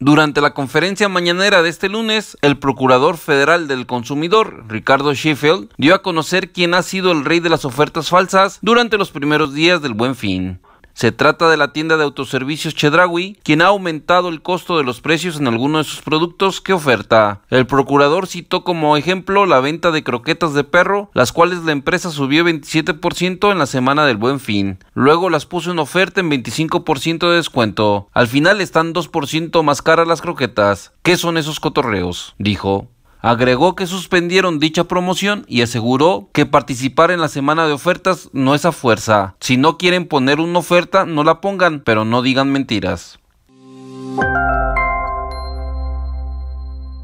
Durante la conferencia mañanera de este lunes, el Procurador Federal del Consumidor, Ricardo Sheffield, dio a conocer quién ha sido el rey de las ofertas falsas durante los primeros días del buen fin. Se trata de la tienda de autoservicios Chedrawi, quien ha aumentado el costo de los precios en algunos de sus productos que oferta. El procurador citó como ejemplo la venta de croquetas de perro, las cuales la empresa subió 27% en la semana del Buen Fin. Luego las puso en oferta en 25% de descuento. Al final están 2% más caras las croquetas. ¿Qué son esos cotorreos? dijo. Agregó que suspendieron dicha promoción y aseguró que participar en la semana de ofertas no es a fuerza. Si no quieren poner una oferta, no la pongan, pero no digan mentiras.